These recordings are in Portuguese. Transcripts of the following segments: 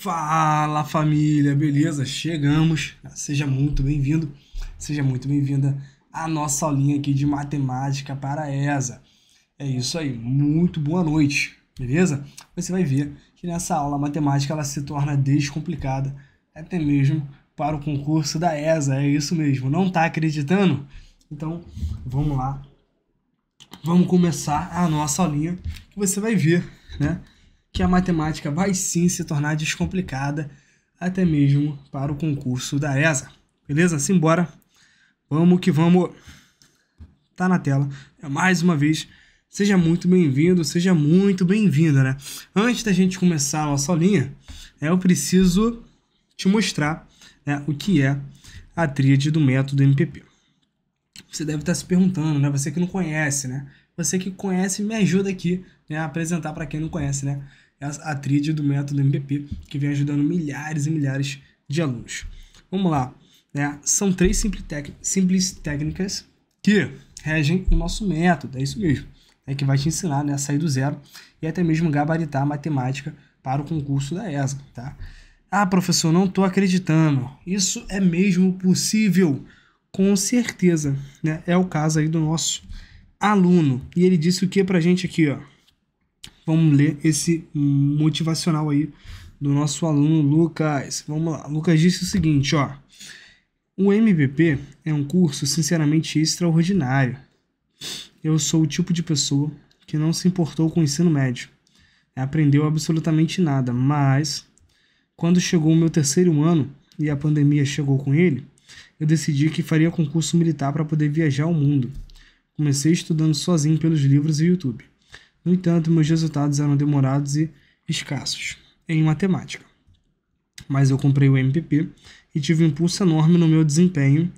Fala família, beleza? Chegamos. Ah, seja muito bem-vindo, seja muito bem-vinda à nossa aulinha aqui de matemática para a ESA. É isso aí, muito boa noite, beleza? Você vai ver que nessa aula a matemática ela se torna descomplicada, até mesmo para o concurso da ESA. É isso mesmo, não está acreditando? Então, vamos lá. Vamos começar a nossa aulinha que você vai ver, né? que a matemática vai sim se tornar descomplicada, até mesmo para o concurso da ESA. Beleza? Simbora! Vamos que vamos! Tá na tela. Mais uma vez, seja muito bem-vindo, seja muito bem-vinda, né? Antes da gente começar a nossa aulinha, é, eu preciso te mostrar né, o que é a tríade do método MPP. Você deve estar se perguntando, né? Você que não conhece, né? Você que conhece, me ajuda aqui né, a apresentar para quem não conhece, né? É a tríade do método MPP, que vem ajudando milhares e milhares de alunos. Vamos lá. Né? São três simples, simples técnicas que regem o nosso método, é isso mesmo. É que vai te ensinar né, a sair do zero e até mesmo gabaritar a matemática para o concurso da ESA, tá? Ah, professor, não estou acreditando. Isso é mesmo possível? Com certeza, né? É o caso aí do nosso aluno. E ele disse o que a gente aqui, ó? Vamos ler esse motivacional aí do nosso aluno Lucas. Vamos lá. Lucas disse o seguinte, ó. O MVP é um curso sinceramente extraordinário. Eu sou o tipo de pessoa que não se importou com o ensino médio. Aprendeu absolutamente nada, mas quando chegou o meu terceiro ano e a pandemia chegou com ele, eu decidi que faria concurso militar para poder viajar ao mundo. Comecei estudando sozinho pelos livros e YouTube. No entanto, meus resultados eram demorados e escassos em matemática. Mas eu comprei o MPP e tive um impulso enorme no meu desempenho,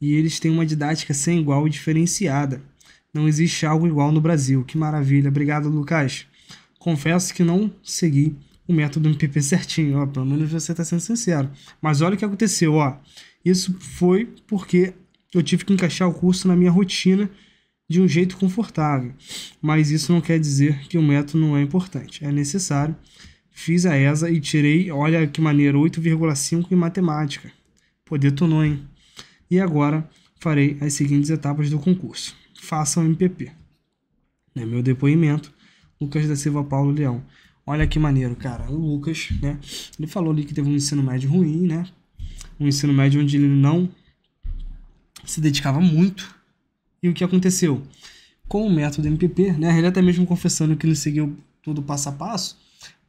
e eles têm uma didática sem igual e diferenciada. Não existe algo igual no Brasil. Que maravilha. Obrigado, Lucas. Confesso que não segui o método MPP certinho, ó, pelo menos você está sendo sincero. Mas olha o que aconteceu, ó. Isso foi porque eu tive que encaixar o curso na minha rotina de um jeito confortável, mas isso não quer dizer que o método não é importante, é necessário. Fiz a ESA e tirei, olha que maneiro, 8,5 em matemática. Poder tonou, hein? E agora farei as seguintes etapas do concurso. Faça o MPP. É né, meu depoimento, Lucas da Silva Paulo Leão. Olha que maneiro, cara. O Lucas, né? Ele falou ali que teve um ensino médio ruim, né? Um ensino médio onde ele não se dedicava muito e o que aconteceu? Com o método MPP, né? Ele até mesmo confessando que não seguiu tudo passo a passo,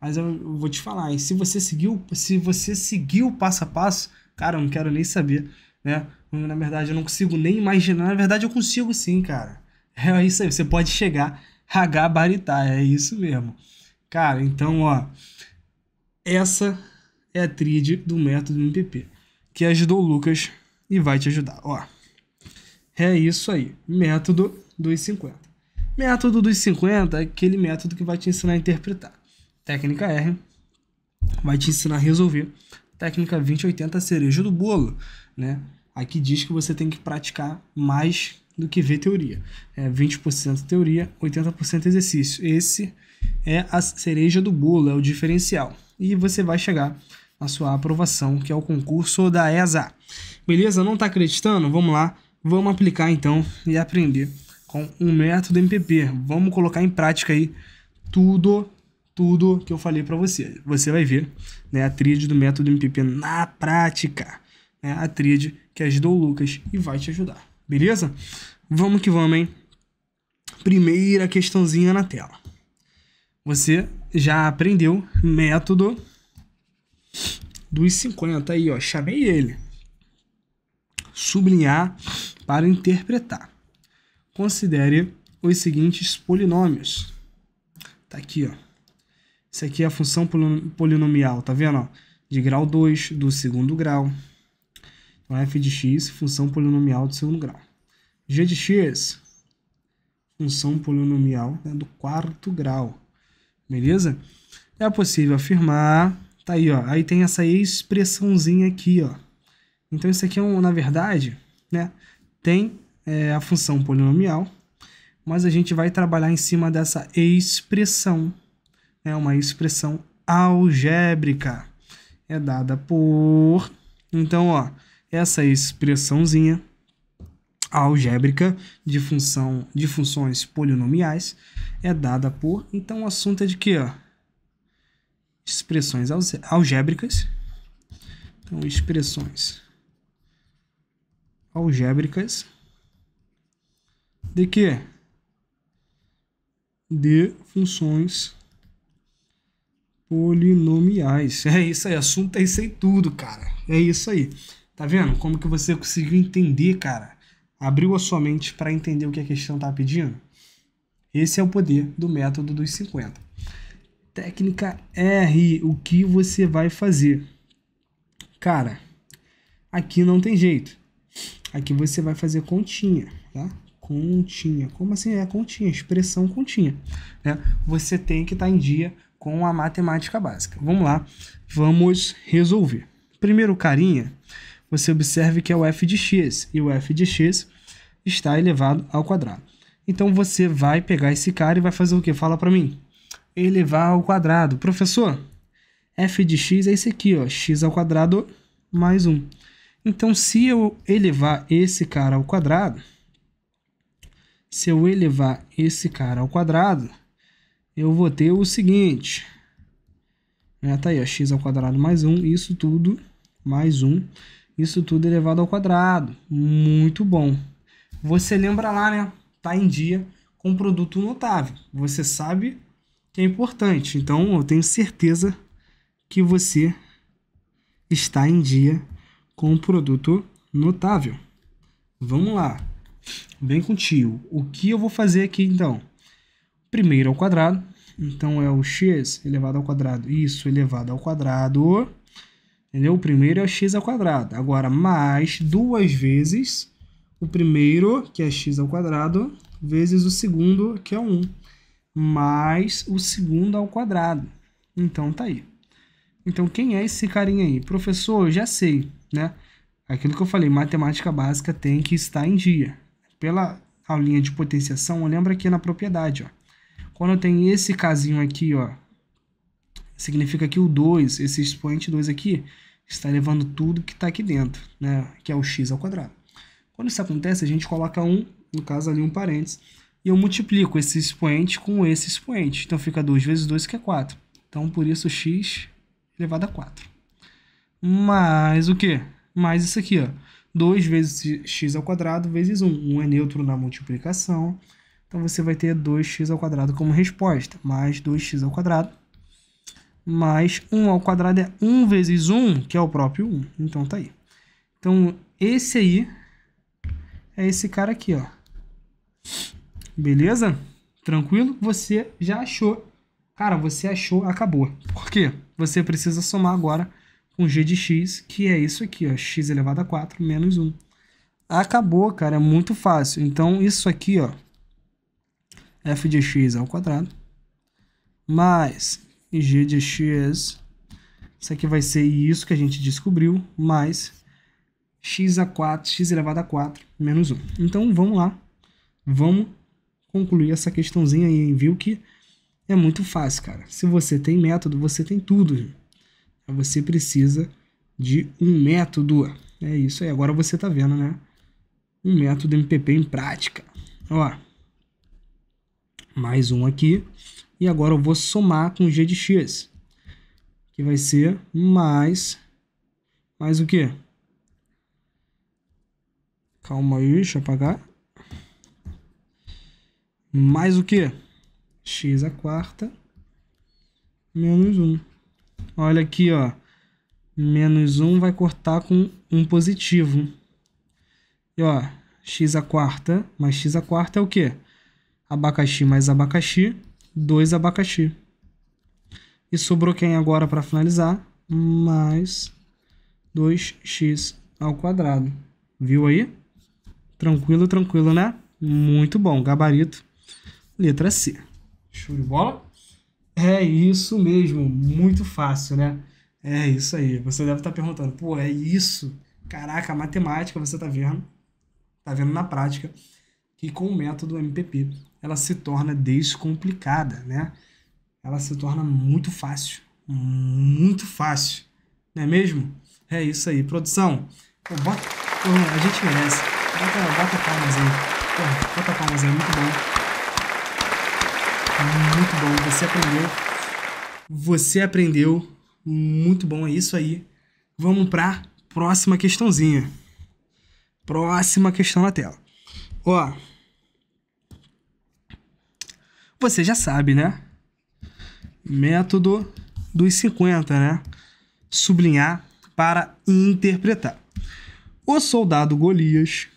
mas eu vou te falar, e se você seguiu, se você seguiu passo a passo, cara, eu não quero nem saber, né? Na verdade, eu não consigo nem imaginar. Na verdade, eu consigo sim, cara. É isso aí, você pode chegar a gabaritar, é isso mesmo. Cara, então, ó, essa é a tríade do método MPP, que ajudou o Lucas e vai te ajudar, ó. É isso aí, método dos 50. Método dos 50 é aquele método que vai te ensinar a interpretar. Técnica R vai te ensinar a resolver. Técnica 2080 a cereja do bolo, né? Aqui diz que você tem que praticar mais do que ver teoria. É 20% teoria, 80% exercício. Esse é a cereja do bolo, é o diferencial. E você vai chegar na sua aprovação, que é o concurso da ESA. Beleza? Não está acreditando? Vamos lá Vamos aplicar então e aprender com um método MPP. Vamos colocar em prática aí tudo, tudo que eu falei para você. Você vai ver né, a tríade do método MPP na prática. Né, a tríade que ajudou o Lucas e vai te ajudar. Beleza? Vamos que vamos, hein? Primeira questãozinha na tela. Você já aprendeu método dos 50 aí, ó. Chamei ele sublinhar para interpretar. Considere os seguintes polinômios. Tá aqui, ó. Isso aqui é a função polinomial, tá vendo? Ó? De grau 2 do segundo grau. Então, f de x, função polinomial do segundo grau. g de x, função polinomial né, do quarto grau. Beleza? É possível afirmar... Tá aí, ó. Aí tem essa expressãozinha aqui, ó. Então isso aqui é um, na verdade, né, tem é, a função polinomial, mas a gente vai trabalhar em cima dessa expressão, é né, uma expressão algébrica, é dada por, então ó, essa expressãozinha algébrica de função de funções polinomiais é dada por, então o assunto é de que ó, expressões algébricas, então expressões algébricas de que, De funções polinomiais. É isso aí, assunto é sem tudo, cara. É isso aí. Tá vendo como que você conseguiu entender, cara? Abriu a sua mente para entender o que a questão tá pedindo? Esse é o poder do método dos 50. Técnica R, o que você vai fazer? Cara, aqui não tem jeito. Aqui você vai fazer continha, tá? Continha. Como assim é continha? Expressão continha, né? Você tem que estar tá em dia com a matemática básica. Vamos lá, vamos resolver. Primeiro carinha, você observe que é o f de x, e o f de x está elevado ao quadrado. Então você vai pegar esse cara e vai fazer o quê? Fala para mim. Elevar ao quadrado. Professor, f de x é esse aqui, ó, x ao quadrado mais 1. Então, se eu elevar esse cara ao quadrado, se eu elevar esse cara ao quadrado, eu vou ter o seguinte. Né, tá aí, ó, x ao quadrado mais 1, isso tudo mais 1, isso tudo elevado ao quadrado. Muito bom. Você lembra lá, né? Tá em dia com produto notável. Você sabe que é importante. Então, eu tenho certeza que você está em dia com um produto notável. Vamos lá. Vem contigo. O que eu vou fazer aqui então? Primeiro ao quadrado. Então é o x elevado ao quadrado. Isso elevado ao quadrado. Entendeu? O primeiro é o x ao quadrado. Agora mais duas vezes o primeiro, que é x ao quadrado, vezes o segundo, que é 1, mais o segundo ao quadrado. Então tá aí. Então quem é esse carinha aí? Professor, já sei né? Aquilo que eu falei, matemática básica tem que estar em dia. Pela aulinha de potenciação, lembra aqui na propriedade, ó. Quando tem esse casinho aqui, ó, significa que o 2, esse expoente 2 aqui, está levando tudo que está aqui dentro, né? Que é o x ao quadrado. Quando isso acontece, a gente coloca um, no caso ali um parênteses, e eu multiplico esse expoente com esse expoente. Então fica 2 vezes 2, que é 4. Então, por isso, x elevado a 4 mais o quê? Mais isso aqui, ó. 2 vezes x ao quadrado vezes 1. 1 é neutro na multiplicação. Então você vai ter 2x ao quadrado como resposta. Mais 2x ao quadrado. Mais 1 ao quadrado é 1 vezes 1, que é o próprio 1. Então tá aí. Então esse aí é esse cara aqui, ó. Beleza? Tranquilo? Você já achou. Cara, você achou, acabou. Por quê? Você precisa somar agora com g de x, que é isso aqui, ó, x elevado a 4 menos 1. Acabou, cara, é muito fácil. Então, isso aqui, ó, f de x ao quadrado, mais g de x, isso aqui vai ser isso que a gente descobriu, mais x a 4, x elevado a 4 menos 1. Então, vamos lá, vamos concluir essa questãozinha aí, viu que é muito fácil, cara. Se você tem método, você tem tudo, gente você precisa de um método. É isso aí, agora você está vendo, né? Um método MPP em prática. Ó, mais um aqui. E agora eu vou somar com g de x, que vai ser mais, mais o quê? Calma aí, deixa eu apagar. Mais o quê? x a quarta menos 1. Olha aqui, ó. Menos 1 vai cortar com 1 positivo. E ó, x a quarta mais x a quarta é o quê? Abacaxi mais abacaxi, 2 abacaxi. E sobrou quem agora para finalizar? Mais 2x ao quadrado. Viu aí? Tranquilo, tranquilo, né? Muito bom. Gabarito, letra C. Show de bola? É isso mesmo, muito fácil, né? É isso aí. Você deve estar tá perguntando, pô, é isso? Caraca, a matemática você está vendo, tá vendo na prática que com o método MPP ela se torna descomplicada, né? Ela se torna muito fácil, muito fácil, não é mesmo? É isso aí, produção. Pô, bota, pô, a gente merece. Bota, bota palmas aí. Pô, bota palmas aí, muito bom. Muito bom, você aprendeu. Você aprendeu. Muito bom, é isso aí. Vamos para próxima questãozinha. Próxima questão na tela. Ó. Você já sabe, né? Método dos 50, né? Sublinhar para interpretar. O soldado Golias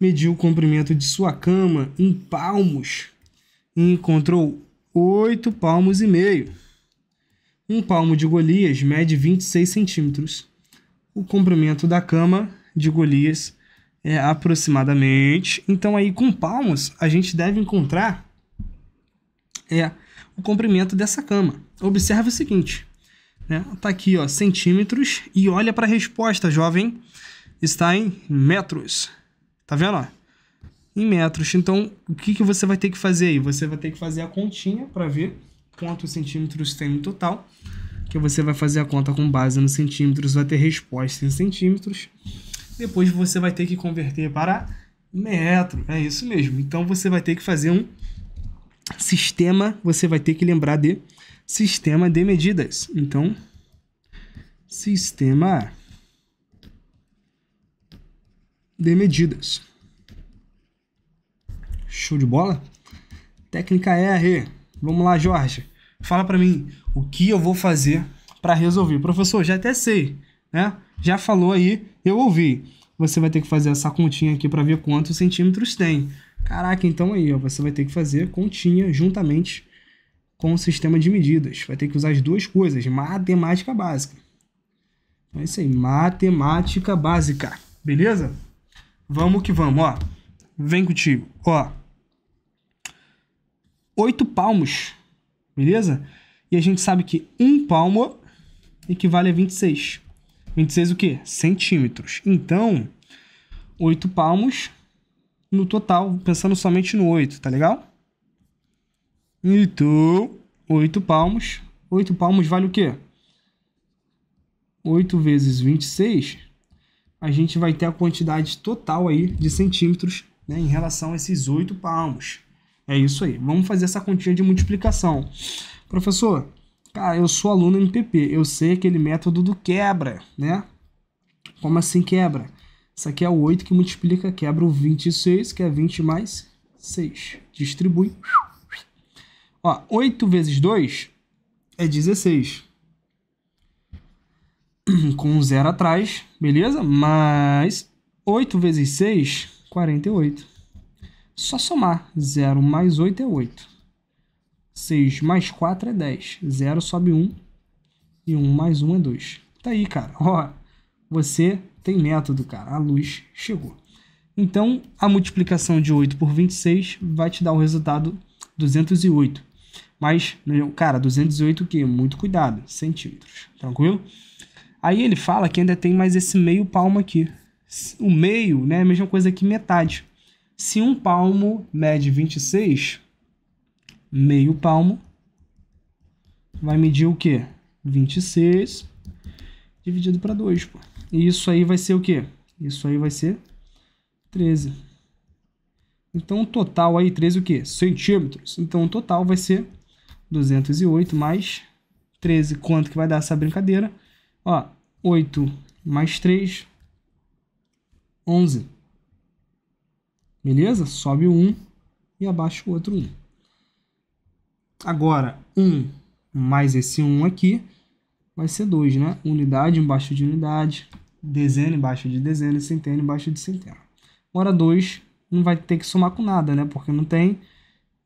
mediu o comprimento de sua cama em palmos encontrou oito palmos e meio. Um palmo de Golias mede 26 centímetros. O comprimento da cama de Golias é aproximadamente. Então, aí com palmos, a gente deve encontrar é o comprimento dessa cama. Observe o seguinte: né? tá aqui, ó, centímetros. E olha para a resposta, jovem. Está em metros. Tá vendo? Ó? em metros. Então, o que, que você vai ter que fazer aí? Você vai ter que fazer a continha para ver quantos centímetros tem no total, que você vai fazer a conta com base nos centímetros, vai ter resposta em centímetros. Depois você vai ter que converter para metro, é isso mesmo. Então você vai ter que fazer um sistema, você vai ter que lembrar de sistema de medidas. Então, sistema de medidas. Show de bola? Técnica é R. Vamos lá, Jorge. Fala para mim o que eu vou fazer para resolver. Professor, já até sei, né? Já falou aí, eu ouvi. Você vai ter que fazer essa continha aqui para ver quantos centímetros tem. Caraca, então aí, ó, você vai ter que fazer continha juntamente com o sistema de medidas. Vai ter que usar as duas coisas, matemática básica. Então é isso aí, matemática básica. Beleza? Vamos que vamos, ó. Vem contigo, ó. 8 palmos, beleza? E a gente sabe que 1 palmo equivale a 26. 26 o quê? Centímetros. Então, 8 palmos no total, pensando somente no 8, tá legal? Então, 8 palmos. 8 palmos vale o quê? 8 vezes 26, a gente vai ter a quantidade total aí de centímetros né, em relação a esses 8 palmos. É isso aí. Vamos fazer essa continha de multiplicação. Professor, cara, eu sou aluno MPP. Eu sei aquele método do quebra, né? Como assim quebra? Isso aqui é o 8 que multiplica, quebra o 26, que é 20 mais 6. Distribui. Ó, 8 vezes 2 é 16. Com um zero atrás, beleza? Mais 8 vezes 6, 48 só somar. 0 mais 8 é 8. 6 mais 4 é 10. 0 sobe 1. E 1 mais 1 é 2. Tá aí, cara. Ó, você tem método, cara. A luz chegou. Então, a multiplicação de 8 por 26 vai te dar o resultado 208. Mas, cara, 208 o quê? Muito cuidado, centímetros, tranquilo? Aí ele fala que ainda tem mais esse meio palmo aqui. O meio né, é a mesma coisa que metade. Se um palmo mede 26, meio palmo vai medir o quê? 26 dividido para 2, E isso aí vai ser o quê? Isso aí vai ser 13. Então, o total aí, 13 o quê? Centímetros. Então, o total vai ser 208 mais 13. Quanto que vai dar essa brincadeira? Ó, 8 mais 3, 11. Beleza? Sobe um e abaixa o outro um. Agora, um mais esse um aqui vai ser dois, né? Unidade embaixo de unidade, dezena embaixo de dezena, centena embaixo de centena. Agora, dois não vai ter que somar com nada, né? Porque não tem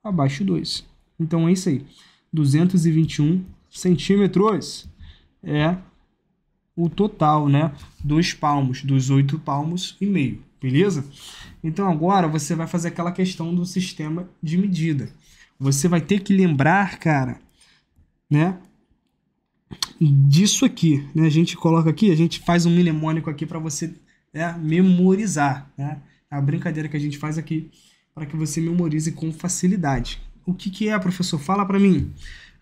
abaixo 2. Então é isso aí. 221 centímetros é o total, né? Dois palmos, dos oito palmos e meio beleza? Então agora você vai fazer aquela questão do sistema de medida. Você vai ter que lembrar, cara, né? Disso aqui, né? A gente coloca aqui, a gente faz um mnemônico aqui para você né, memorizar, né? a brincadeira que a gente faz aqui para que você memorize com facilidade. O que, que é, professor? Fala para mim.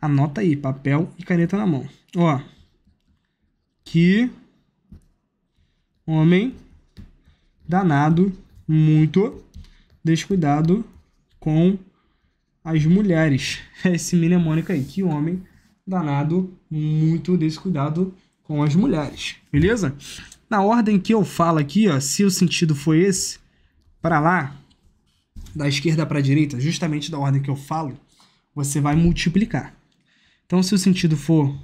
Anota aí, papel e caneta na mão. Ó, que homem danado, muito descuidado com as mulheres. Esse mnemônico aí, que homem danado, muito descuidado com as mulheres, beleza? Na ordem que eu falo aqui, ó, se o sentido foi esse, para lá, da esquerda para a direita, justamente da ordem que eu falo, você vai multiplicar. Então, se o sentido for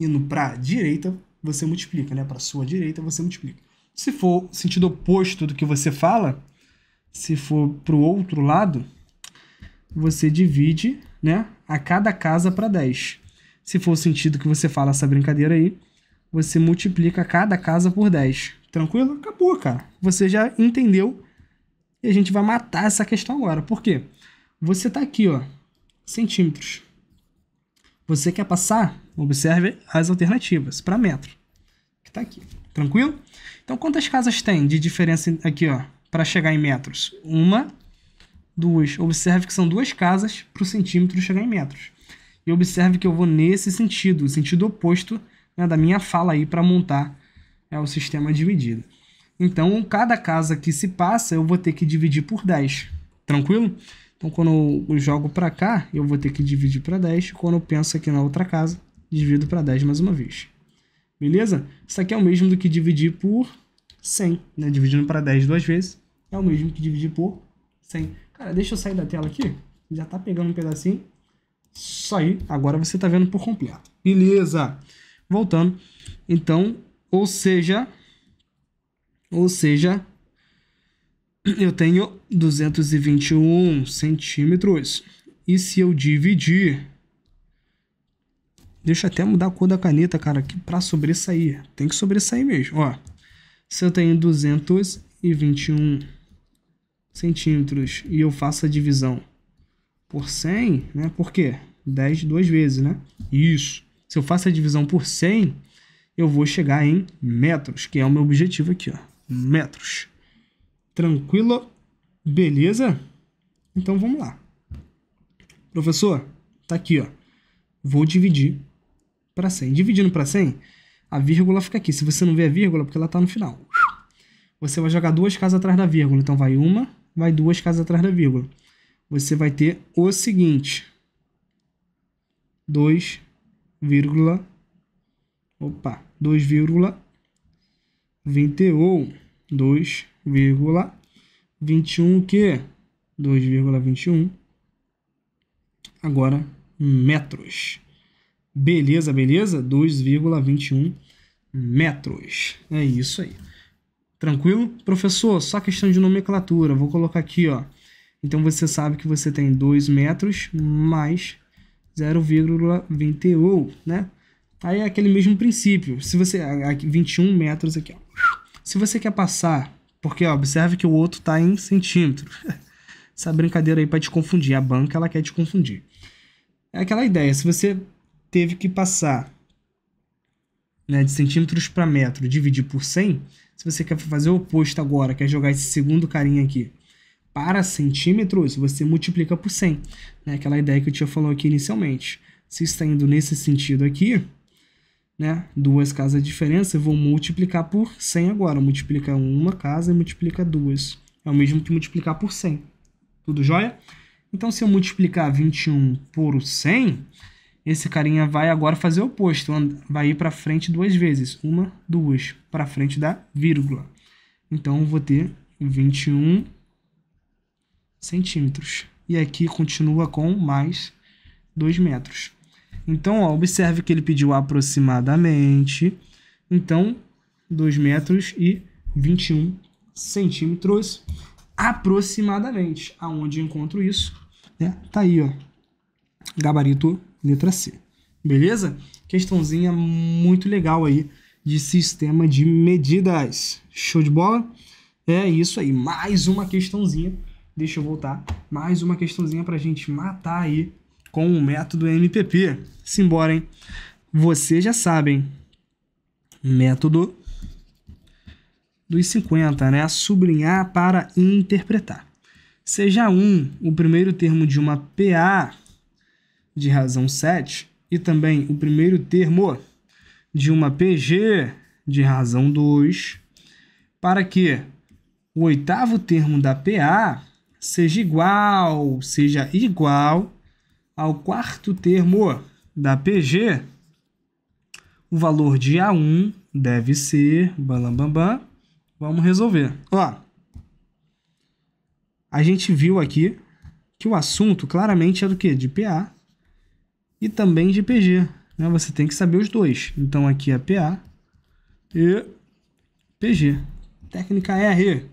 indo para a direita, você multiplica, né? Para sua direita, você multiplica. Se for sentido oposto do que você fala, se for para o outro lado, você divide né, a cada casa para 10. Se for o sentido que você fala essa brincadeira aí, você multiplica cada casa por 10. Tranquilo? Acabou, cara. Você já entendeu e a gente vai matar essa questão agora. Por quê? Você está aqui, ó, centímetros. Você quer passar? Observe as alternativas para metro, que está aqui. Tranquilo? Então, quantas casas tem de diferença aqui, ó, para chegar em metros? Uma, duas. Observe que são duas casas para o centímetro chegar em metros. E observe que eu vou nesse sentido, o sentido oposto né, da minha fala aí para montar é, o sistema de medida. Então, cada casa que se passa, eu vou ter que dividir por 10. Tranquilo? Então, quando eu jogo para cá, eu vou ter que dividir para 10. Quando eu penso aqui na outra casa, divido para 10 mais uma vez. Beleza? Isso aqui é o mesmo do que dividir por 100, né? Dividindo para 10 duas vezes é o mesmo que dividir por 100. Cara, deixa eu sair da tela aqui. Já tá pegando um pedacinho. Só aí. Agora você tá vendo por completo. Beleza. Voltando. Então, ou seja... Ou seja, eu tenho 221 centímetros. E se eu dividir Deixa até mudar a cor da caneta, cara, aqui pra sobressair. Tem que sobressair mesmo, ó. Se eu tenho 221 centímetros e eu faço a divisão por 100, né? Por quê? 10 duas vezes, né? Isso. Se eu faço a divisão por 100, eu vou chegar em metros, que é o meu objetivo aqui, ó. Metros. Tranquilo? Beleza? Então vamos lá. Professor, tá aqui, ó. Vou dividir para 100. Dividindo para 100, a vírgula fica aqui. Se você não vê a vírgula, é porque ela está no final. Você vai jogar duas casas atrás da vírgula. Então vai uma, vai duas casas atrás da vírgula. Você vai ter o seguinte. 2, opa, 2,21. 2,21 o quê? 2,21. Agora, metros. Beleza, beleza? 2,21 metros. É isso aí. Tranquilo? Professor, só questão de nomenclatura. Vou colocar aqui, ó. Então você sabe que você tem 2 metros mais 0,21, né? Aí é aquele mesmo princípio. Se você. 21 metros aqui, ó. Se você quer passar, porque ó, observe que o outro tá em centímetro. Essa brincadeira aí para te confundir. A banca ela quer te confundir. É aquela ideia. Se você teve que passar né, de centímetros para metro, dividir por 100, se você quer fazer o oposto agora, quer jogar esse segundo carinha aqui para centímetros, você multiplica por 100. Né, aquela ideia que eu tinha falado aqui inicialmente. Se está indo nesse sentido aqui, né, duas casas de diferença, eu vou multiplicar por 100 agora. Multiplica uma casa e multiplica duas. É o mesmo que multiplicar por 100. Tudo jóia? Então, se eu multiplicar 21 por 100, esse carinha vai agora fazer o oposto, vai ir para frente duas vezes, uma, duas, para frente da vírgula. Então vou ter 21 centímetros. E aqui continua com mais 2 metros. Então, ó, observe que ele pediu aproximadamente. Então, 2 metros e 21 centímetros aproximadamente. Aonde encontro isso? Né? Tá aí, ó. Gabarito letra C. Beleza? Questãozinha muito legal aí de sistema de medidas. Show de bola? É isso aí, mais uma questãozinha. Deixa eu voltar. Mais uma questãozinha pra gente matar aí com o método MPP. Simbora, hein? Vocês já sabem. Método dos 50, né? Sublinhar para interpretar. Seja 1 um, o primeiro termo de uma PA de razão 7 e também o primeiro termo de uma PG de razão 2, para que o oitavo termo da PA seja igual, seja igual ao quarto termo da PG. O valor de A1 deve ser bam, bam, bam. Vamos resolver. Ó, a gente viu aqui que o assunto claramente é do que? De PA e também PG, Né? Você tem que saber os dois. Então aqui é PA e PG. Técnica R.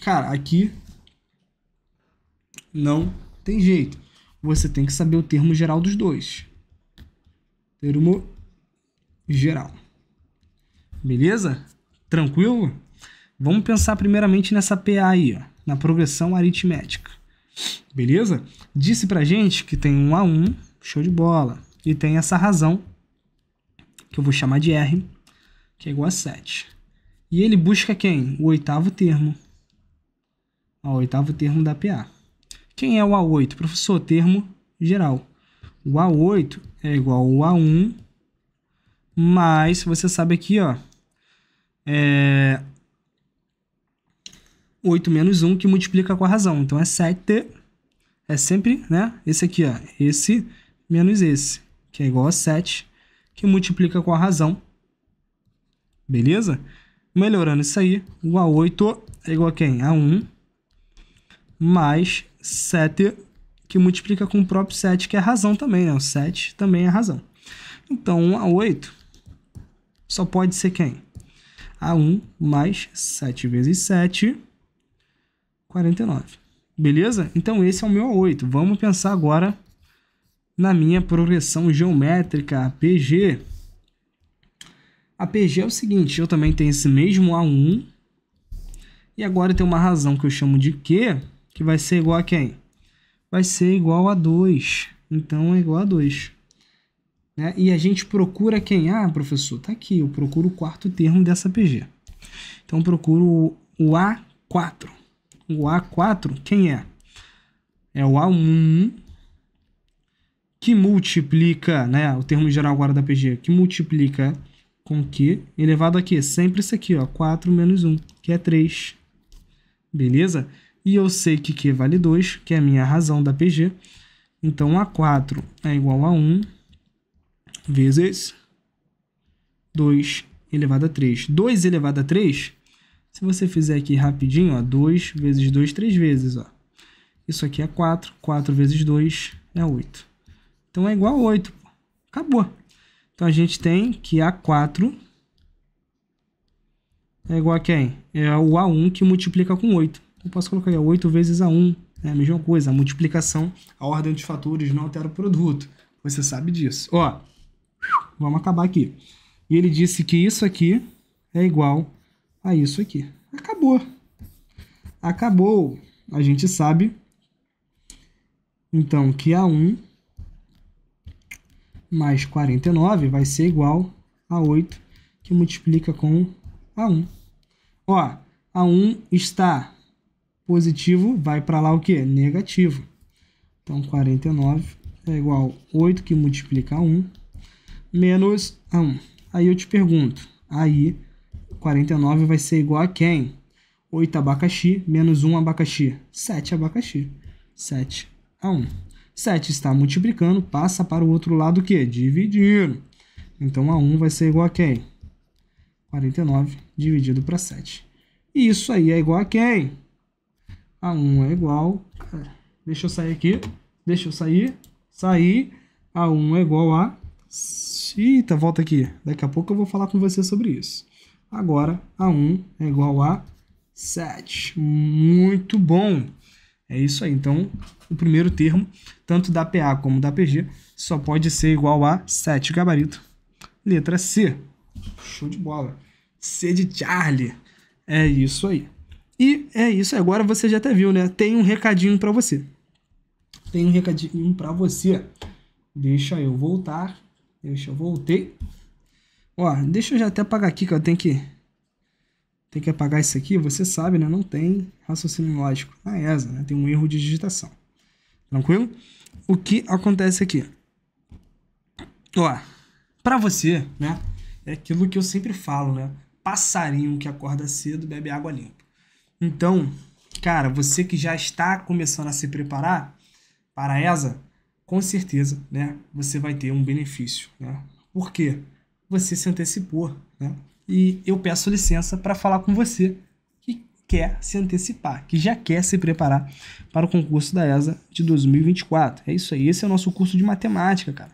Cara, aqui não tem jeito. Você tem que saber o termo geral dos dois. Termo geral. Beleza? Tranquilo? Vamos pensar primeiramente nessa PA aí, ó, na progressão aritmética. Beleza? Disse pra gente que tem um a um, show de bola. E tem essa razão, que eu vou chamar de R, que é igual a 7. E ele busca quem? O oitavo termo. O oitavo termo da PA. Quem é o A8? Professor, termo geral. O A8 é igual ao A1, mas você sabe aqui, ó, é, 8 menos 1, que multiplica com a razão. Então, é 7. É sempre, né? Esse aqui, ó. Esse menos esse, que é igual a 7, que multiplica com a razão. Beleza? Melhorando isso aí, o A8 é igual a quem? A 1 mais 7, que multiplica com o próprio 7, que é a razão também, né? O 7 também é a razão. Então, 1 a 8 só pode ser quem? A1 mais 7 vezes 7, 49. Beleza? Então esse é o meu 8. Vamos pensar agora na minha progressão geométrica PG. A PG é o seguinte, eu também tenho esse mesmo A1. E agora tem uma razão que eu chamo de Q, que vai ser igual a quem? Vai ser igual a 2. Então é igual a 2. Né? E a gente procura quem? Ah, professor, tá aqui. Eu procuro o quarto termo dessa PG. Então eu procuro o A4. O A4, quem é? É o A1, que multiplica, né, o termo geral agora da PG, que multiplica com Q elevado a Q. Sempre isso aqui, ó, 4 menos 1, que é 3. Beleza? E eu sei que Q vale 2, que é a minha razão da PG. Então, A4 é igual a 1 vezes 2 elevado a 3. 2 elevado a 3 se você fizer aqui rapidinho, ó, 2 vezes 2, 3 vezes, ó. Isso aqui é 4, 4 vezes 2 é 8. Então é igual a 8. Acabou. Então a gente tem que A4 é igual a quem? É o A1 que multiplica com 8. Eu posso colocar aí 8 vezes A1. É a mesma coisa, a multiplicação, a ordem de fatores não altera o produto. Você sabe disso. Ó, vamos acabar aqui. E ele disse que isso aqui é igual a isso aqui. Acabou. Acabou. A gente sabe, então, que A1 mais 49 vai ser igual a 8, que multiplica com A1. Ó, A1 está positivo, vai para lá o quê? Negativo. Então, 49 é igual a 8, que multiplica a 1, menos a 1. Aí eu te pergunto, aí 49 vai ser igual a quem? 8 abacaxi menos 1 abacaxi. 7 abacaxi. 7 a 1. 7 está multiplicando, passa para o outro lado o quê? Dividindo. Então, a 1 vai ser igual a quem? 49 dividido para 7. E isso aí é igual a quem? A 1 é igual... Deixa eu sair aqui. Deixa eu sair. Sair. A 1 é igual a... Eita, volta aqui. Daqui a pouco eu vou falar com você sobre isso. Agora, A1 é igual a 7. Muito bom! É isso aí. Então, o primeiro termo, tanto da PA como da PG, só pode ser igual a 7 gabarito. Letra C. Show de bola. C de Charlie. É isso aí. E é isso. Agora você já até viu, né? Tem um recadinho para você. Tem um recadinho para você. Deixa eu voltar. Deixa eu voltei. Ó, deixa eu já até apagar aqui, que eu tenho que... Tem que apagar isso aqui, você sabe, né? Não tem raciocínio lógico na ah, ESA, é né? Tem um erro de digitação. Tranquilo? O que acontece aqui? Ó, pra você, né? É aquilo que eu sempre falo, né? Passarinho que acorda cedo bebe água limpa. Então, cara, você que já está começando a se preparar para a ESA, com certeza, né? Você vai ter um benefício, né? Por quê? você se antecipou. Né? E eu peço licença para falar com você que quer se antecipar, que já quer se preparar para o concurso da ESA de 2024. É isso aí, esse é o nosso curso de matemática, cara.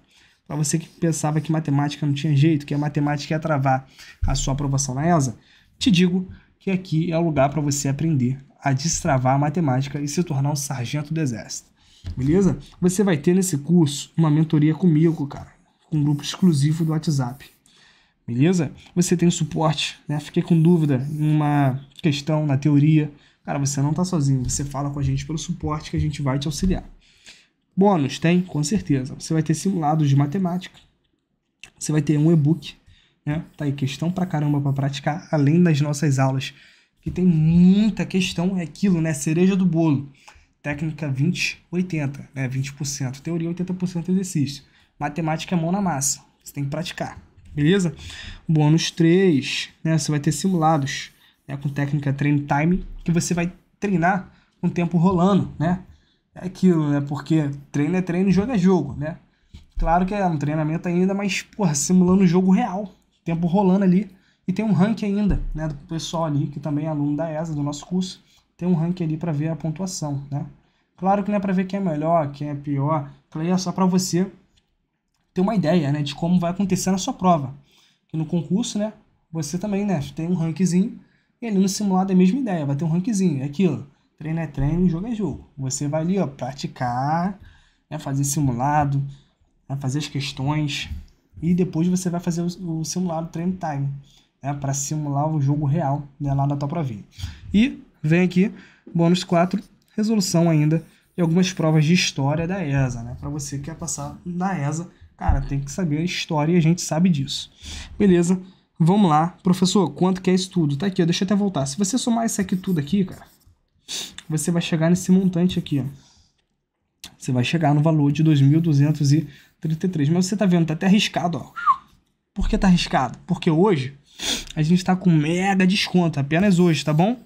Para você que pensava que matemática não tinha jeito, que a matemática ia travar a sua aprovação na ESA, te digo que aqui é o lugar para você aprender a destravar a matemática e se tornar um sargento do exército. Beleza? Você vai ter nesse curso uma mentoria comigo, cara, com um grupo exclusivo do WhatsApp beleza? Você tem o suporte, né? Fiquei com dúvida em uma questão, na teoria. Cara, você não está sozinho, você fala com a gente pelo suporte que a gente vai te auxiliar. Bônus tem, com certeza. Você vai ter simulados de matemática. Você vai ter um e-book, né? Tá aí questão pra caramba para praticar, além das nossas aulas, que tem muita questão, é aquilo, né? Cereja do bolo. Técnica 20, 80, né? 20% teoria, 80% exercício. Matemática é mão na massa. Você tem que praticar beleza? Bônus 3, né? Você vai ter simulados né? com técnica train time, que você vai treinar com tempo rolando, né? É aquilo, né? Porque treino é treino, jogo é jogo, né? Claro que é um treinamento ainda, mas, porra, simulando o jogo real, tempo rolando ali. E tem um ranking ainda, né, do pessoal ali, que também é aluno da ESA, do nosso curso, tem um ranking ali para ver a pontuação, né? Claro que não é para ver quem é melhor, quem é pior, claro, é só para você ter uma ideia né, de como vai acontecer na sua prova. E no concurso, né, você também né, tem um rankzinho, e ali no simulado é a mesma ideia, vai ter um rankzinho, é aquilo. Treino é treino, jogo é jogo. Você vai ali ó, praticar, né, fazer simulado, né, fazer as questões, e depois você vai fazer o, o simulado treino time, né, para simular o jogo real né, lá na tua provinha. E vem aqui, bônus 4, resolução ainda de algumas provas de história da ESA, né, para você que quer passar na ESA Cara, tem que saber a história e a gente sabe disso. Beleza, vamos lá. Professor, quanto que é isso tudo? Tá aqui, ó, deixa eu até voltar. Se você somar isso aqui tudo aqui, cara, você vai chegar nesse montante aqui, ó. Você vai chegar no valor de 2.233. Mas você tá vendo, tá até arriscado, ó. Por que tá arriscado? Porque hoje a gente tá com mega desconto, apenas hoje, tá bom?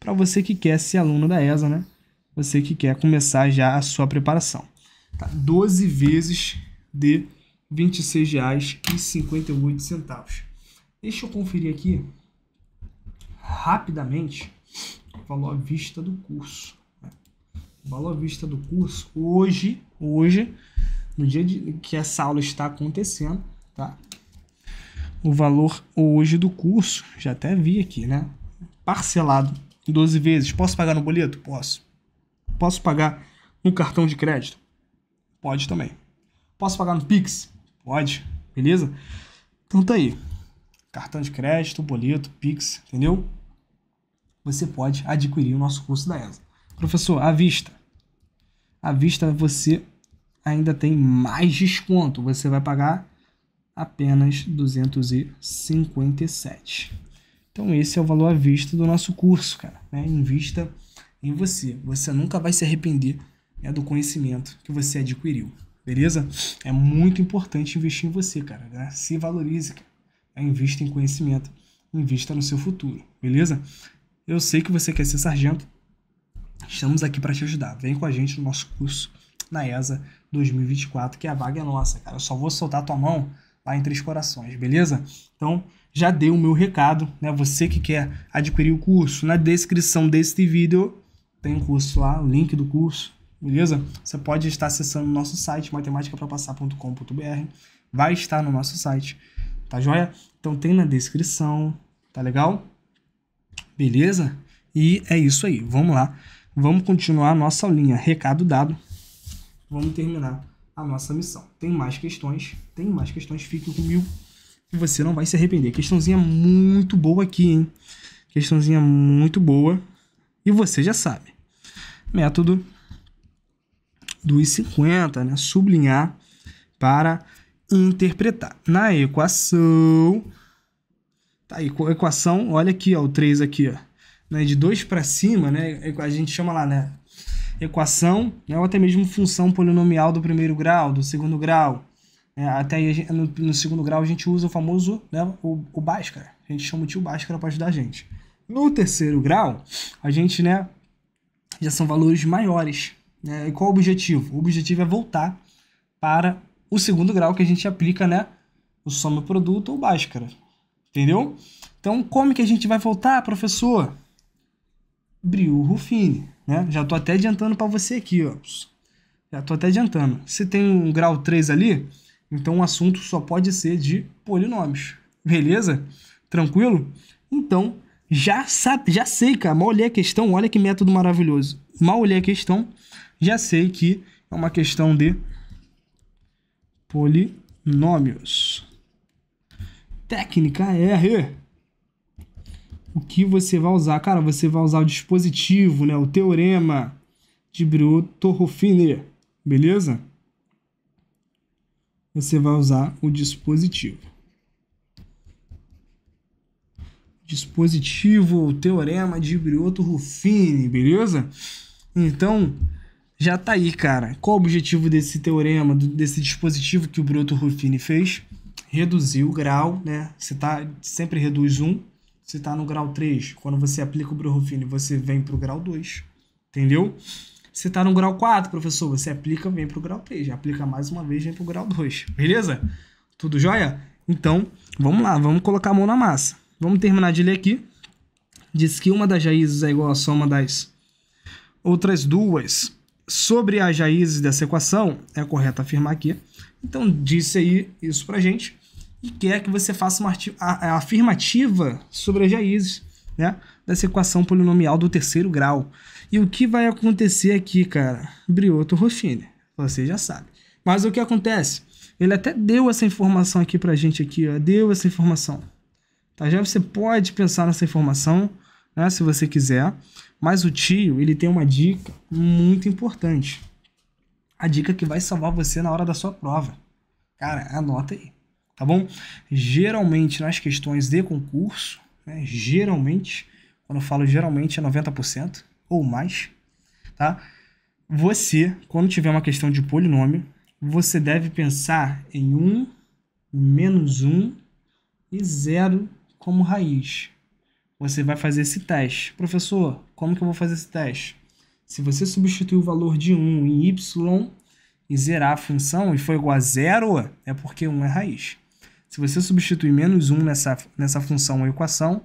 Para você que quer ser aluno da ESA, né? Você que quer começar já a sua preparação. Tá? 12 vezes de R$ 26,58. Deixa eu conferir aqui rapidamente o valor à vista do curso. Né? O valor à vista do curso hoje, hoje, no dia de, que essa aula está acontecendo, tá? O valor hoje do curso, já até vi aqui, né? Parcelado 12 vezes. Posso pagar no boleto? Posso. Posso pagar no cartão de crédito? Pode também. Posso pagar no Pix? Pode, beleza? Então tá aí. Cartão de crédito, boleto, Pix, entendeu? Você pode adquirir o nosso curso da ESA. Professor, à vista. À vista você ainda tem mais desconto. Você vai pagar apenas 257. Então esse é o valor à vista do nosso curso, cara. Né? Invista em você. Você nunca vai se arrepender né, do conhecimento que você adquiriu. Beleza? É muito importante investir em você, cara. Né? Se valorize, cara. Né? Invista em conhecimento. Invista no seu futuro. Beleza? Eu sei que você quer ser sargento. Estamos aqui para te ajudar. Vem com a gente no nosso curso na ESA 2024, que a vaga é nossa, cara. Eu só vou soltar tua mão lá em Três Corações, beleza? Então, já dei o meu recado, né? Você que quer adquirir o curso, na descrição deste vídeo tem um curso lá, o link do curso beleza? Você pode estar acessando o nosso site, matematicapropassar.com.br vai estar no nosso site, tá joia? Então tem na descrição, tá legal? Beleza? E é isso aí, vamos lá. Vamos continuar a nossa aulinha, recado dado. Vamos terminar a nossa missão. Tem mais questões, tem mais questões, fique comigo que você não vai se arrepender. Questãozinha muito boa aqui, hein? Questãozinha muito boa. E você já sabe. Método dos 50, né? sublinhar para interpretar. Na equação, tá aí, equação, olha aqui, ó, o 3 aqui, ó, né? de 2 para cima, né? a gente chama lá, né? equação, né? ou até mesmo função polinomial do primeiro grau, do segundo grau. É, até aí, gente, no, no, segundo grau, a gente usa o famoso, né, o, o Bhaskara. A gente chama o tio Bhaskara para ajudar a gente. No terceiro grau, a gente, né, já são valores maiores, né? E qual o objetivo? O objetivo é voltar para o segundo grau que a gente aplica, né? O soma produto ou báscara. Entendeu? Então, como que a gente vai voltar, professor? Briu Rufini, né? Já estou até adiantando para você aqui, ó. Já estou até adiantando. Se tem um grau 3 ali, então o assunto só pode ser de polinômios. Beleza? Tranquilo? Então, já, sabe, já sei, cara. Mal olhei a questão, olha que método maravilhoso. Mal olhei a questão, já sei que é uma questão de polinômios. Técnica R. O que você vai usar? Cara, você vai usar o dispositivo, né? o teorema de Brioto-Ruffini, beleza? Você vai usar o dispositivo. Dispositivo, teorema de Brioto-Ruffini, beleza? Então, já tá aí, cara. Qual o objetivo desse teorema, desse dispositivo que o Broto Ruffini fez? Reduzir o grau, né? Você tá, sempre reduz 1. Você tá no grau 3. Quando você aplica o Rufini você vem pro grau 2. Entendeu? Você tá no grau 4, professor. Você aplica, vem pro grau 3. Aplica mais uma vez, vem pro grau 2. Beleza? Tudo jóia? Então, vamos lá. Vamos colocar a mão na massa. Vamos terminar de ler aqui. Diz que uma das raízes é igual à soma das outras duas. Sobre as raízes dessa equação, é correto afirmar aqui. Então, disse aí isso para gente e quer que você faça uma afirmativa sobre as raízes né, dessa equação polinomial do terceiro grau. E o que vai acontecer aqui, cara? Brioto Ruffini, você já sabe. Mas o que acontece? Ele até deu essa informação aqui para gente aqui, ó, deu essa informação. Tá? Já você pode pensar nessa informação, né, se você quiser. Mas o tio, ele tem uma dica muito importante. A dica que vai salvar você na hora da sua prova. Cara, anota aí, tá bom? Geralmente nas questões de concurso, né, geralmente, quando eu falo geralmente é 90% ou mais, tá? Você, quando tiver uma questão de polinômio, você deve pensar em 1, menos 1 e 0 como raiz você vai fazer esse teste. Professor, como que eu vou fazer esse teste? Se você substituir o valor de 1 em y e zerar a função e for igual a zero, é porque 1 é raiz. Se você substituir menos 1 nessa, nessa função ou equação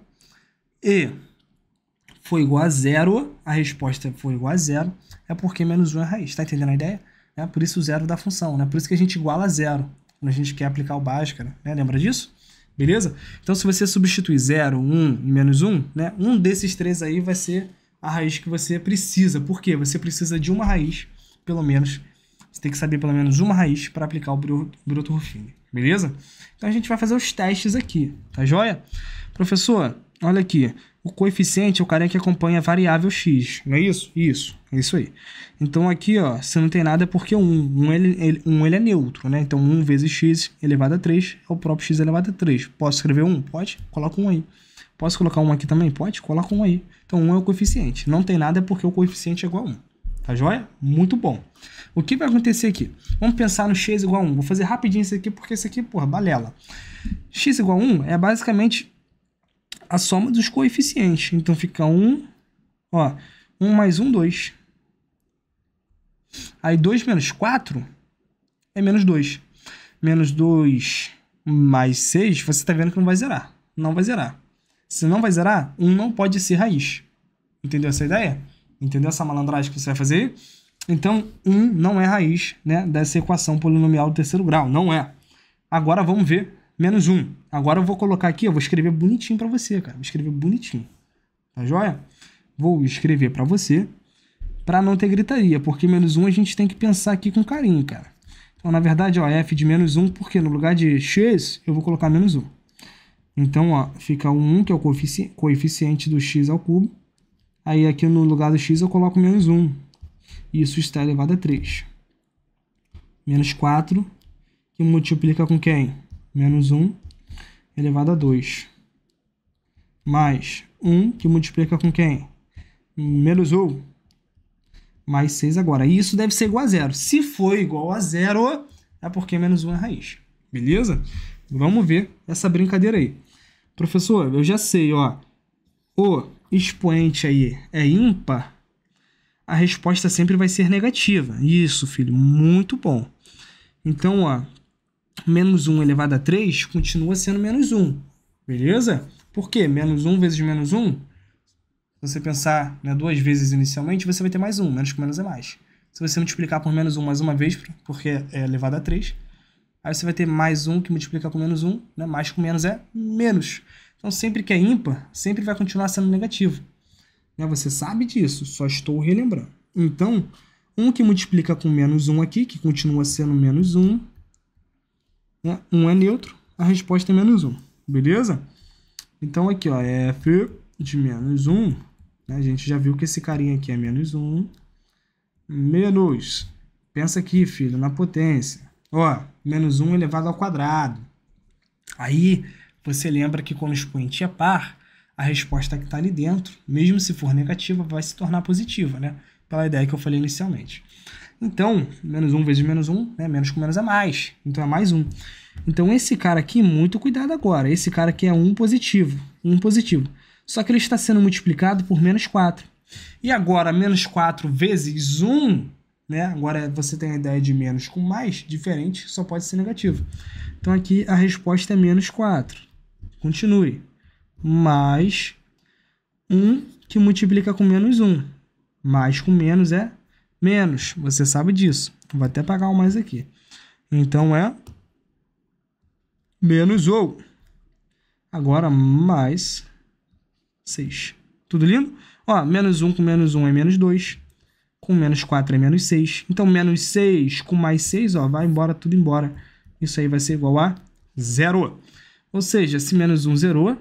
e for igual a zero, a resposta for igual a zero, é porque menos 1 é raiz. Está entendendo a ideia? É por isso o zero da função, né? Por isso que a gente iguala a zero quando a gente quer aplicar o Bhaskara, né? Lembra disso? Beleza? Então, se você substituir 0, 1 e menos 1, né? Um desses três aí vai ser a raiz que você precisa. Por quê? Você precisa de uma raiz, pelo menos. Você tem que saber pelo menos uma raiz para aplicar o broto rufine. Beleza? Então, a gente vai fazer os testes aqui, tá joia? Professor, olha aqui. O coeficiente é o cara que acompanha a variável x, não é isso? Isso. É isso aí. Então aqui, ó, se não tem nada é porque 1. 1, ele, ele, um ele é neutro, né? Então 1 vezes x elevado a 3 é o próprio x elevado a 3. Posso escrever 1? Pode. Coloca 1 aí. Posso colocar 1 aqui também? Pode. Coloca 1 aí. Então 1 é o coeficiente. Não tem nada é porque o coeficiente é igual a 1. Tá joia? Muito bom. O que vai acontecer aqui? Vamos pensar no x igual a 1. Vou fazer rapidinho isso aqui porque isso aqui, porra, balela. x igual a 1 é basicamente a soma dos coeficientes. Então fica 1, ó, 1 mais 1, 2. Aí 2 menos 4 é menos 2. Menos 2 mais 6, você está vendo que não vai zerar. Não vai zerar. Se não vai zerar, 1 um não pode ser raiz. Entendeu essa ideia? Entendeu essa malandragem que você vai fazer aí? Então, 1 um não é raiz né, dessa equação polinomial do terceiro grau. Não é. Agora vamos ver menos 1. Um. Agora eu vou colocar aqui, eu vou escrever bonitinho para você, cara. Vou escrever bonitinho. Tá joia? Vou escrever para você para não ter gritaria, porque menos 1 a gente tem que pensar aqui com carinho, cara. Então, na verdade, ó, f de menos 1, porque no lugar de x, eu vou colocar menos 1. Então, ó, fica o 1, que é o coeficiente do x ao cubo. Aí, aqui no lugar do x, eu coloco menos 1. Isso está elevado a 3. Menos 4, que multiplica com quem? Menos 1 elevado a 2. Mais 1, que multiplica com quem? Menos 1 mais 6 agora. E isso deve ser igual a zero. Se for igual a zero, é porque menos 1 é raiz. Beleza? Vamos ver essa brincadeira aí. Professor, eu já sei, ó. O expoente aí é ímpar, a resposta sempre vai ser negativa. Isso, filho, muito bom. Então, ó, menos 1 elevado a 3 continua sendo menos 1, beleza? Por quê? Menos 1 vezes menos 1 você pensar né, duas vezes inicialmente, você vai ter mais um, menos com menos é mais. Se você multiplicar por menos um mais uma vez, porque é elevado a 3, aí você vai ter mais um que multiplica com menos um, né, mais com menos é menos. Então, sempre que é ímpar, sempre vai continuar sendo negativo. Né? Você sabe disso, só estou relembrando. Então, 1 um que multiplica com menos 1 um aqui, que continua sendo menos 1. Um, né? 1 é neutro, a resposta é menos 1. Beleza? Então, aqui, ó, f de menos 1 a gente já viu que esse carinha aqui é menos 1. Menos. Pensa aqui, filho, na potência. Ó, menos 1 elevado ao quadrado. Aí, você lembra que quando o expoente é par, a resposta que está ali dentro, mesmo se for negativa, vai se tornar positiva, né? Pela ideia que eu falei inicialmente. Então, menos 1 vezes menos 1, né? Menos com menos é mais. Então é mais 1. Então esse cara aqui, muito cuidado agora. Esse cara aqui é 1 positivo. 1 positivo. Só que ele está sendo multiplicado por menos 4. E agora, menos 4 vezes 1, né? Agora você tem a ideia de menos com mais, diferente, só pode ser negativo. Então aqui a resposta é menos 4. Continue. Mais 1 que multiplica com menos 1. Mais com menos é menos. Você sabe disso. Vou até pagar o mais aqui. Então é menos ou. Agora mais 6. Tudo lindo? Ó, menos 1 com menos 1 é menos 2. Com menos 4 é menos 6. Então, menos 6 com mais 6, ó, vai embora, tudo embora. Isso aí vai ser igual a zero. Ou seja, se menos 1 zerou,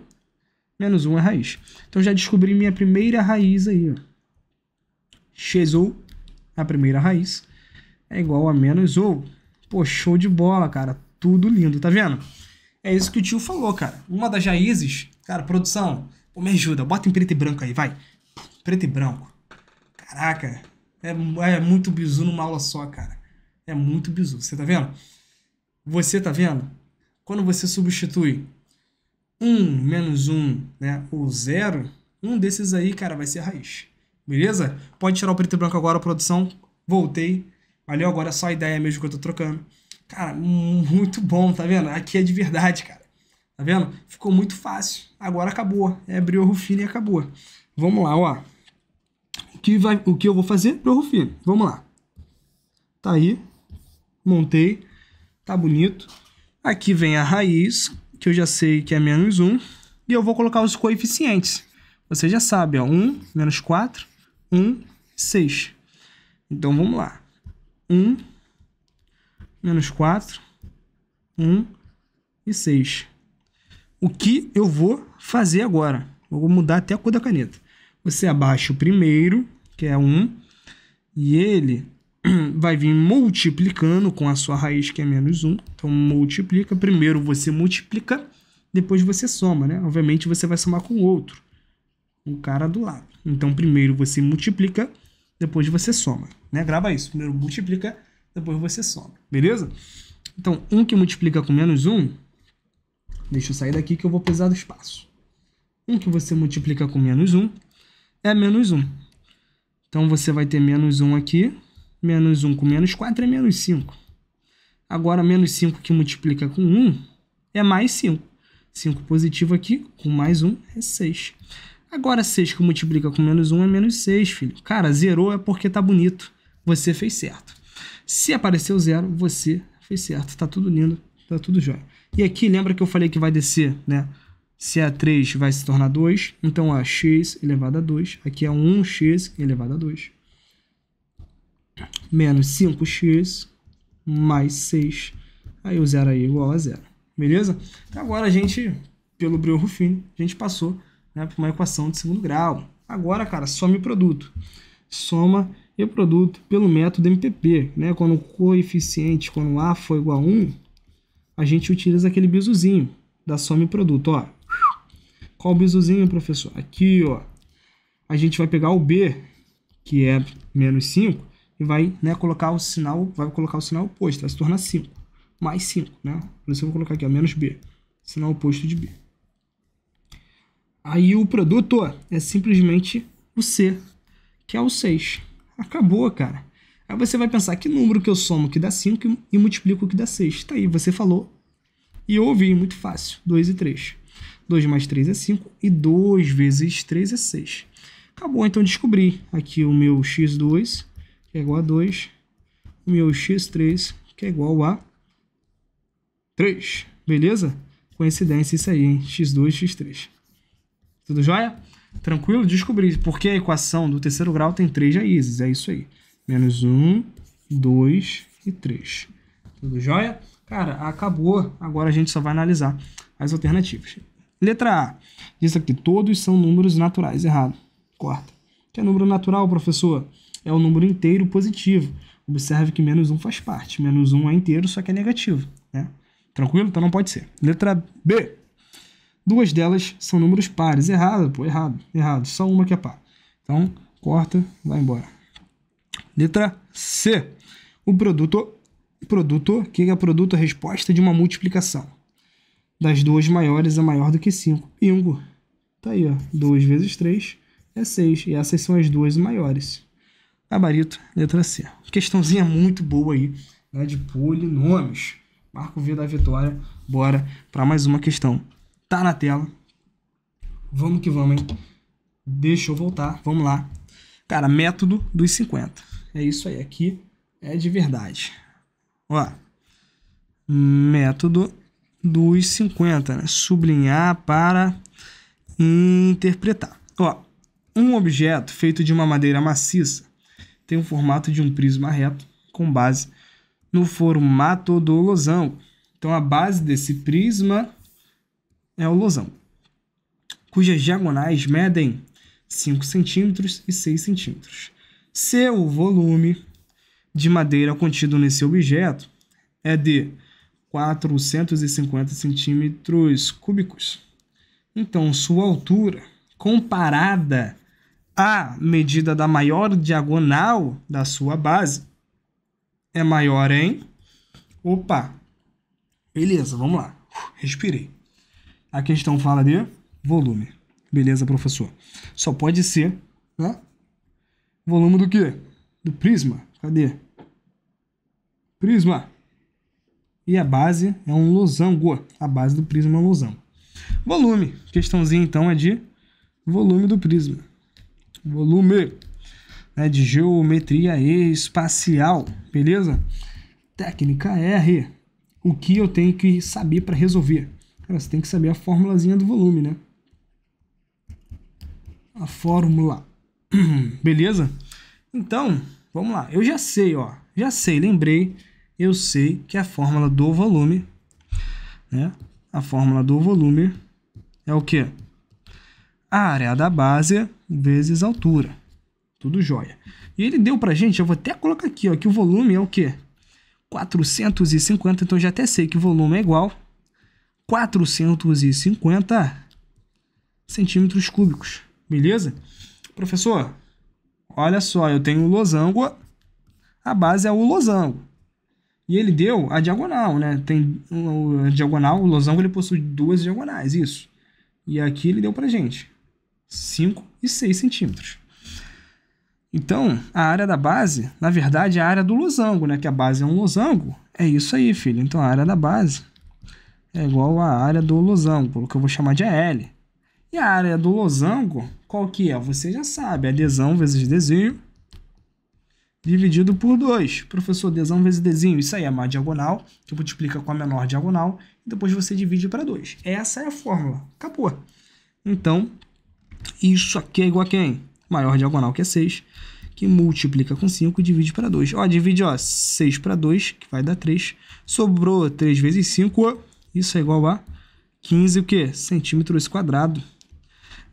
menos 1 é raiz. Então, já descobri minha primeira raiz aí, ó. x ou a primeira raiz é igual a menos ou. Pô, show de bola, cara. Tudo lindo, tá vendo? É isso que o tio falou, cara. Uma das raízes, cara, produção, Pô, me ajuda, bota em preto e branco aí, vai. Preto e branco. Caraca, é, é muito bizu numa aula só, cara. É muito bizu, você tá vendo? Você tá vendo? Quando você substitui 1 menos 1, né, ou zero um desses aí, cara, vai ser raiz. Beleza? Pode tirar o preto e branco agora, produção. Voltei. Valeu, agora é só a ideia mesmo que eu tô trocando. Cara, muito bom, tá vendo? Aqui é de verdade, cara. Tá vendo? Ficou muito fácil. Agora acabou. É o Rufino e acabou. Vamos lá, ó. O que, vai, o que eu vou fazer? o Rufino. Vamos lá. Tá aí. Montei. Tá bonito. Aqui vem a raiz, que eu já sei que é menos 1. E eu vou colocar os coeficientes. Você já sabe, ó. 1, menos 4, 1, 6. Então, vamos lá. 1, menos 4, 1 e 6 o que eu vou fazer agora. vou mudar até a cor da caneta. Você abaixa o primeiro, que é 1, um, e ele vai vir multiplicando com a sua raiz, que é menos 1. Um. Então, multiplica. Primeiro você multiplica, depois você soma, né? Obviamente, você vai somar com o outro, o cara do lado. Então, primeiro você multiplica, depois você soma, né? Grava isso. Primeiro multiplica, depois você soma, beleza? Então, 1 um que multiplica com menos 1, um, Deixa eu sair daqui que eu vou precisar do espaço. 1 um que você multiplica com menos 1 é menos 1. Então, você vai ter menos 1 aqui. Menos 1 com menos 4 é menos 5. Agora, menos 5 que multiplica com 1 é mais 5. 5 positivo aqui, com mais 1 é 6. Agora, 6 que multiplica com menos 1 é menos 6, filho. Cara, zerou é porque tá bonito. Você fez certo. Se apareceu zero, você fez certo. Tá tudo lindo, tá tudo jóia. E aqui lembra que eu falei que vai descer, né? Se é 3 vai se tornar 2, então é x elevado a 2. Aqui é 1x elevado a 2. Menos 5x mais 6. Aí o zero aí é igual a zero. Beleza? Então agora a gente, pelo Brio-Ruffini, a gente passou né, para uma equação de segundo grau. Agora, cara, some produto. Soma e produto pelo método MPP. Né? Quando o coeficiente, quando A for igual a 1, a gente utiliza aquele bizuzinho da soma e produto, ó. Qual bizuzinho, professor? Aqui, ó. A gente vai pegar o B, que é menos 5, e vai, né, colocar o sinal, vai colocar o sinal oposto, vai se tornar 5. Mais 5, né? Por isso eu vou colocar aqui, ó, menos B. Sinal oposto de B. Aí o produto ó, é simplesmente o C, que é o 6. Acabou, cara. Aí você vai pensar que número que eu somo que dá 5 e multiplico que dá 6. Tá aí, você falou e eu ouvi, muito fácil, 2 e 3. 2 mais 3 é 5 e 2 vezes 3 é 6. Acabou, então descobri aqui o meu x2, que é igual a 2, o meu x3, que é igual a 3. Beleza? Coincidência isso aí, hein? x2, x3. Tudo jóia? Tranquilo? Descobri, porque a equação do terceiro grau tem três raízes, é isso aí menos 1, 2 e 3. Tudo jóia? Cara, acabou. Agora a gente só vai analisar as alternativas. Letra A. Diz aqui, todos são números naturais. Errado. Corta. Que é número natural, professor? É o número inteiro positivo. Observe que menos 1 faz parte. Menos 1 é inteiro, só que é negativo. Né? Tranquilo? Então não pode ser. Letra B. Duas delas são números pares. Errado, pô. Errado. Errado. Só uma que é par. Então, corta, vai embora. Letra C. O produto, produto, que é produto? A resposta de uma multiplicação. Das duas maiores é maior do que 5. Ingo. Tá aí, ó. 2 vezes 3 é 6. E essas são as duas maiores. Gabarito, letra C. Questãozinha muito boa aí, né? De polinômios. Marco V da vitória. Bora para mais uma questão. Tá na tela. Vamos que vamos, hein? Deixa eu voltar. Vamos lá. Cara, método dos 50. É isso aí, aqui é de verdade. Ó, método dos 50, né? Sublinhar para interpretar. Ó, um objeto feito de uma madeira maciça tem o formato de um prisma reto com base no formato do losango. Então, a base desse prisma é o losango, cujas diagonais medem 5 centímetros e 6 centímetros se o volume de madeira contido nesse objeto é de 450 centímetros cúbicos. Então, sua altura comparada à medida da maior diagonal da sua base é maior em. Opa! Beleza, vamos lá. Respirei. A questão fala de volume. Beleza, professor. Só pode ser né, Volume do quê? Do prisma. Cadê? Prisma. E a base é um losango. A base do prisma é um losango. Volume. Questãozinha, então, é de volume do prisma. Volume. Né, de geometria espacial. Beleza? Técnica R. O que eu tenho que saber para resolver? Cara, você tem que saber a formulazinha do volume, né? A fórmula Beleza? Então, vamos lá. Eu já sei, ó. Já sei, lembrei. Eu sei que a fórmula do volume, né? A fórmula do volume é o quê? A área da base vezes a altura. Tudo jóia. E ele deu pra gente, eu vou até colocar aqui, ó, que o volume é o quê? 450, então já até sei que o volume é igual 450 centímetros cúbicos, beleza? Professor, olha só, eu tenho o losango, a base é o losango. E ele deu a diagonal, né? Tem a diagonal, o losango ele possui duas diagonais, isso. E aqui ele deu pra gente 5 e 6 centímetros. Então, a área da base, na verdade, é a área do losango, né? Que a base é um losango. É isso aí, filho. Então, a área da base é igual à área do losango, que eu vou chamar de L. E a área do losango, qual que é? Você já sabe, é desão vezes desenho dividido por 2. Professor, desão vezes desenho, isso aí é uma diagonal, que multiplica com é a menor diagonal, e depois você divide para 2. Essa é a fórmula, acabou. Então, isso aqui é igual a quem? Maior diagonal que é 6, que multiplica com 5 e divide para 2. Ó, divide ó, 6 para 2, que vai dar 3. Sobrou 3 vezes 5, isso é igual a 15 o quê? centímetros quadrados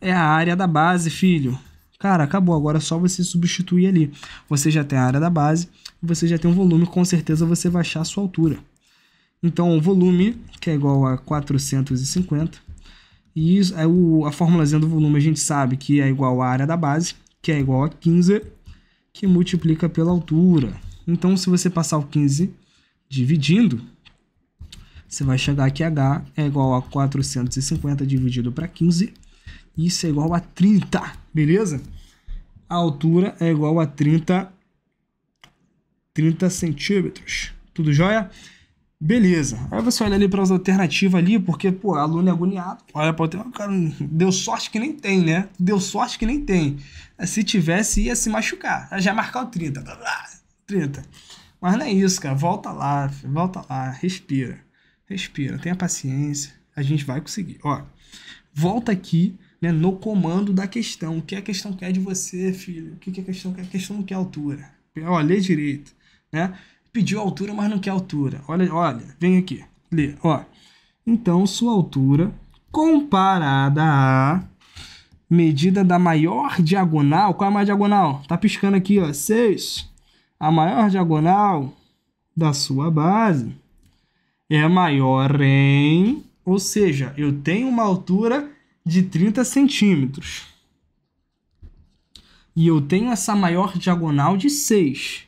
é a área da base, filho. Cara, acabou, agora é só você substituir ali. Você já tem a área da base, você já tem um volume, com certeza você vai achar a sua altura. Então, o volume, que é igual a 450, e é o, a formulazinha do volume a gente sabe que é igual à área da base, que é igual a 15, que multiplica pela altura. Então, se você passar o 15 dividindo, você vai chegar que H é igual a 450 dividido para 15, isso é igual a 30, beleza? A altura é igual a 30, 30 centímetros. Tudo jóia? Beleza. Aí você olha ali para as alternativas ali, porque, pô, aluno é agoniado. Olha para o cara, deu sorte que nem tem, né? Deu sorte que nem tem. Se tivesse, ia se machucar. Já marcar o 30. 30. Mas não é isso, cara. Volta lá, volta lá. Respira. Respira. Tenha paciência. A gente vai conseguir. Ó, volta aqui né, no comando da questão. O que a questão quer de você, filho? O que a questão quer? A questão não quer altura. Olha, lê direito. Né? Pediu altura, mas não quer altura. Olha, olha, vem aqui. Lê, ó. Então, sua altura comparada à medida da maior diagonal. Qual é a maior diagonal? Tá piscando aqui, ó. 6. A maior diagonal da sua base é maior em. Ou seja, eu tenho uma altura de 30 centímetros. E eu tenho essa maior diagonal de 6.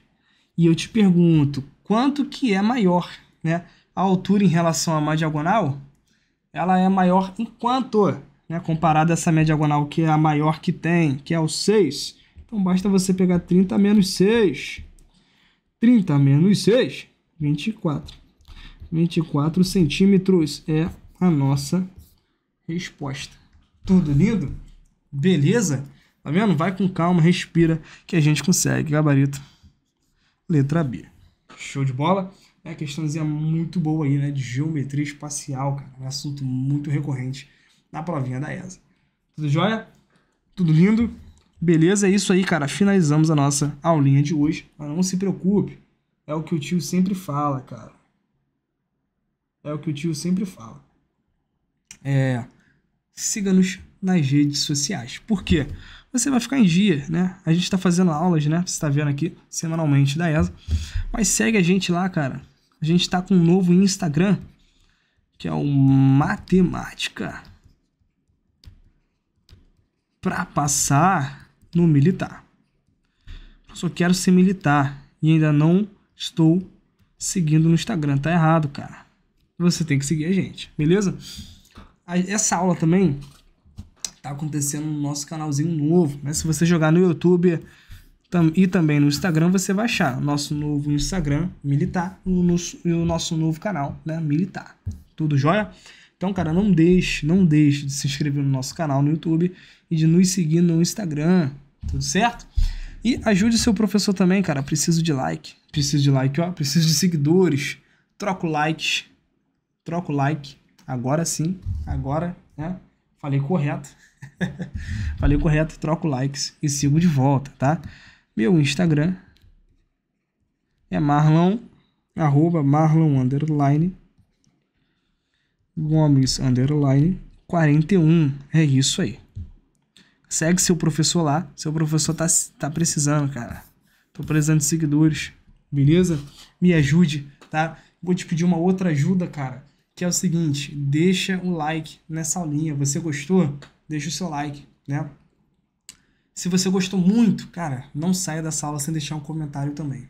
E eu te pergunto, quanto que é maior, né? A altura em relação à minha diagonal, ela é maior em quanto, né? Comparada a essa minha diagonal que é a maior que tem, que é o 6. Então basta você pegar 30 menos 6. 30 menos 6, 24. 24 centímetros é a nossa resposta tudo lindo? Beleza? Tá vendo? Vai com calma, respira, que a gente consegue. Gabarito, letra B. Show de bola? É questãozinha muito boa aí, né? De geometria espacial, cara. Um assunto muito recorrente na provinha da ESA. Tudo jóia? Tudo lindo? Beleza? É isso aí, cara. Finalizamos a nossa aulinha de hoje. Mas não se preocupe. É o que o tio sempre fala, cara. É o que o tio sempre fala. É siga-nos nas redes sociais. Por quê? Você vai ficar em dia, né? A gente está fazendo aulas, né? Você está vendo aqui semanalmente da ESA. Mas segue a gente lá, cara. A gente está com um novo Instagram, que é o Matemática para passar no militar. Eu só quero ser militar e ainda não estou seguindo no Instagram. Tá errado, cara. Você tem que seguir a gente, beleza? essa aula também tá acontecendo no nosso canalzinho novo, né? Se você jogar no YouTube tam, e também no Instagram, você vai achar nosso novo Instagram militar e o, nosso, o nosso novo canal, né? Militar. Tudo jóia? Então, cara, não deixe, não deixe de se inscrever no nosso canal no YouTube e de nos seguir no Instagram, tudo certo? E ajude seu professor também, cara. Preciso de like. Preciso de like, ó. Preciso de seguidores. Troco like Troco like Agora sim, agora, né? Falei correto. Falei correto, troco likes e sigo de volta, tá? Meu Instagram é marlon, arroba marlon, underline, gomes, underline, 41. É isso aí. Segue seu professor lá. Seu professor tá, tá precisando, cara. Tô precisando de seguidores. Beleza? Me ajude, tá? Vou te pedir uma outra ajuda, cara que é o seguinte, deixa o like nessa aulinha. Você gostou? Deixa o seu like, né? Se você gostou muito, cara, não saia da sala sem deixar um comentário também.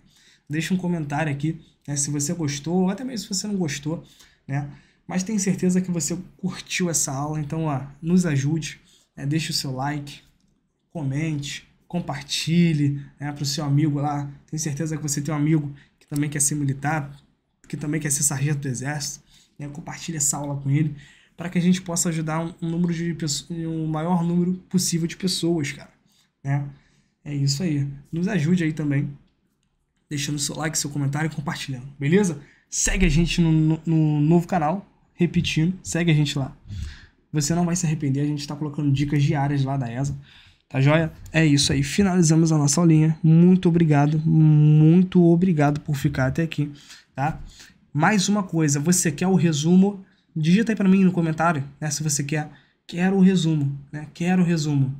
Deixa um comentário aqui, né, se você gostou, ou até mesmo se você não gostou, né? Mas tenho certeza que você curtiu essa aula, então ó, nos ajude, né, deixa o seu like, comente, compartilhe né, para o seu amigo lá. Tenho certeza que você tem um amigo que também quer ser militar, que também quer ser sargento do exército né? compartilhe essa aula com ele, para que a gente possa ajudar um, um número de um maior número possível de pessoas, cara. Né? É isso aí. Nos ajude aí também, deixando seu like, seu comentário e compartilhando, beleza? Segue a gente no, no, no novo canal, repetindo, segue a gente lá. Você não vai se arrepender, a gente está colocando dicas diárias lá da ESA. Tá joia? É isso aí. Finalizamos a nossa aulinha. Muito obrigado, muito obrigado por ficar até aqui, tá? Mais uma coisa, você quer o resumo? Digita aí para mim no comentário, né, se você quer. Quero o resumo, né? Quero o resumo.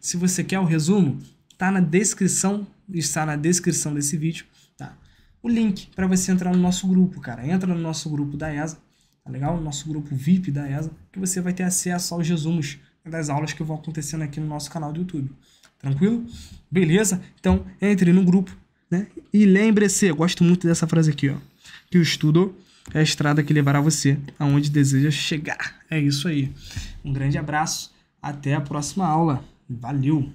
Se você quer o resumo, tá na descrição, está na descrição desse vídeo, tá? O link para você entrar no nosso grupo, cara. Entra no nosso grupo da ESA, tá legal? nosso grupo VIP da ESA, que você vai ter acesso aos resumos das aulas que vão acontecendo aqui no nosso canal do YouTube. Tranquilo? Beleza? Então, entre no grupo, né? E lembre-se, gosto muito dessa frase aqui, ó que o estudo é a estrada que levará você aonde deseja chegar. É isso aí. Um grande abraço, até a próxima aula. Valeu!